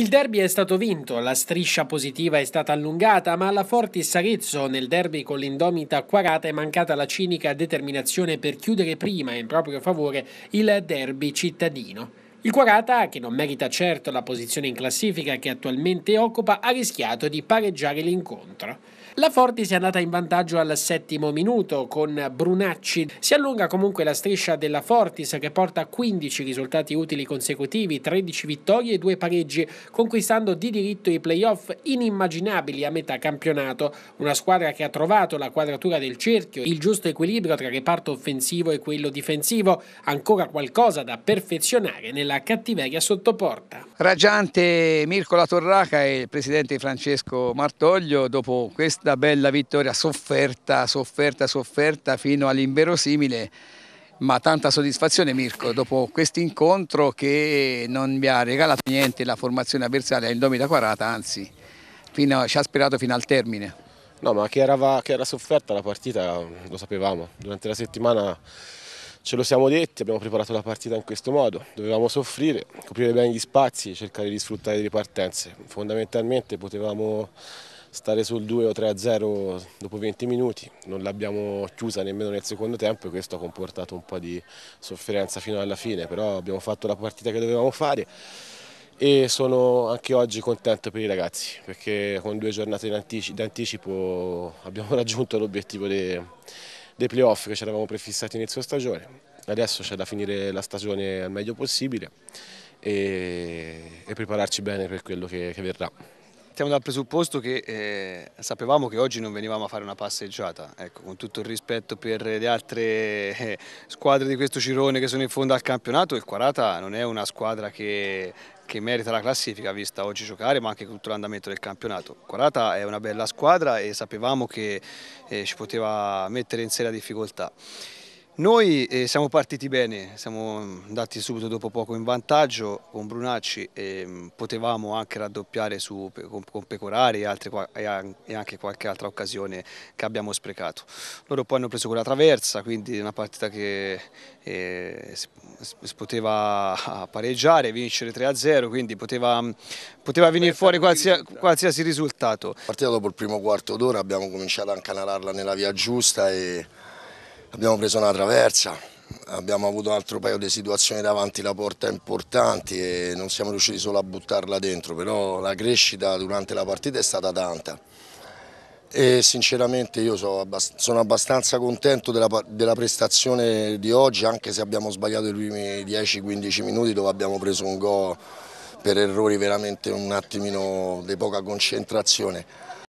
Il derby è stato vinto, la striscia positiva è stata allungata, ma alla Fortis Arezzo nel derby con l'indomita acquarata è mancata la cinica determinazione per chiudere prima in proprio favore il derby cittadino. Il 40, che non merita certo la posizione in classifica che attualmente occupa, ha rischiato di pareggiare l'incontro. La Forti si è andata in vantaggio al settimo minuto con Brunacci. Si allunga comunque la striscia della Fortis che porta 15 risultati utili consecutivi, 13 vittorie e 2 pareggi, conquistando di diritto i playoff inimmaginabili a metà campionato. Una squadra che ha trovato la quadratura del cerchio, il giusto equilibrio tra reparto offensivo e quello difensivo, ancora qualcosa da perfezionare nella la cattiveria sottoporta. Raggiante Mirko La Torraca e il presidente Francesco Martoglio dopo questa bella vittoria sofferta, sofferta, sofferta fino all'inverosimile ma tanta soddisfazione Mirko dopo questo incontro che non vi ha regalato niente la formazione avversaria Indomita Quarata, anzi a, ci ha sperato fino al termine. No, ma che, era, che era sofferta la partita lo sapevamo, durante la settimana Ce lo siamo detti, abbiamo preparato la partita in questo modo, dovevamo soffrire, coprire bene gli spazi, cercare di sfruttare le ripartenze. Fondamentalmente potevamo stare sul 2 o 3-0 dopo 20 minuti, non l'abbiamo chiusa nemmeno nel secondo tempo e questo ha comportato un po' di sofferenza fino alla fine, però abbiamo fatto la partita che dovevamo fare e sono anche oggi contento per i ragazzi perché con due giornate d'anticipo abbiamo raggiunto l'obiettivo dei dei playoff che ci eravamo prefissati inizio stagione. Adesso c'è da finire la stagione al meglio possibile e, e prepararci bene per quello che, che verrà. Siamo dal presupposto che eh, sapevamo che oggi non venivamo a fare una passeggiata, ecco, con tutto il rispetto per le altre eh, squadre di questo girone che sono in fondo al campionato, il Quarata non è una squadra che che merita la classifica vista oggi giocare ma anche tutto l'andamento del campionato. Quarata è una bella squadra e sapevamo che eh, ci poteva mettere in seria difficoltà. Noi eh, siamo partiti bene, siamo andati subito dopo poco in vantaggio con Brunacci, eh, potevamo anche raddoppiare su, con, con, Pecorari e, altre, e, anche qualche altra occasione che abbiamo sprecato. Loro poi hanno preso quella traversa, quindi una partita che eh, poteva ah, pareggiare, vincere 3-0, quindi poteva, poteva venire fuori qualsiasi, qualsiasi risultato. La partita dopo il primo quarto d'ora abbiamo cominciato a incanalarla nella via giusta e abbiamo preso una traversa, abbiamo avuto un altro paio di situazioni davanti la porta importanti e non siamo riusciti solo a buttarla dentro, però la crescita durante la partita è stata tanta. E sinceramente io sono, abbast sono abbastanza contento della, della, prestazione di oggi, anche se abbiamo sbagliato i primi 10-15 minuti dove abbiamo preso un gol per errori veramente un attimino di poca concentrazione.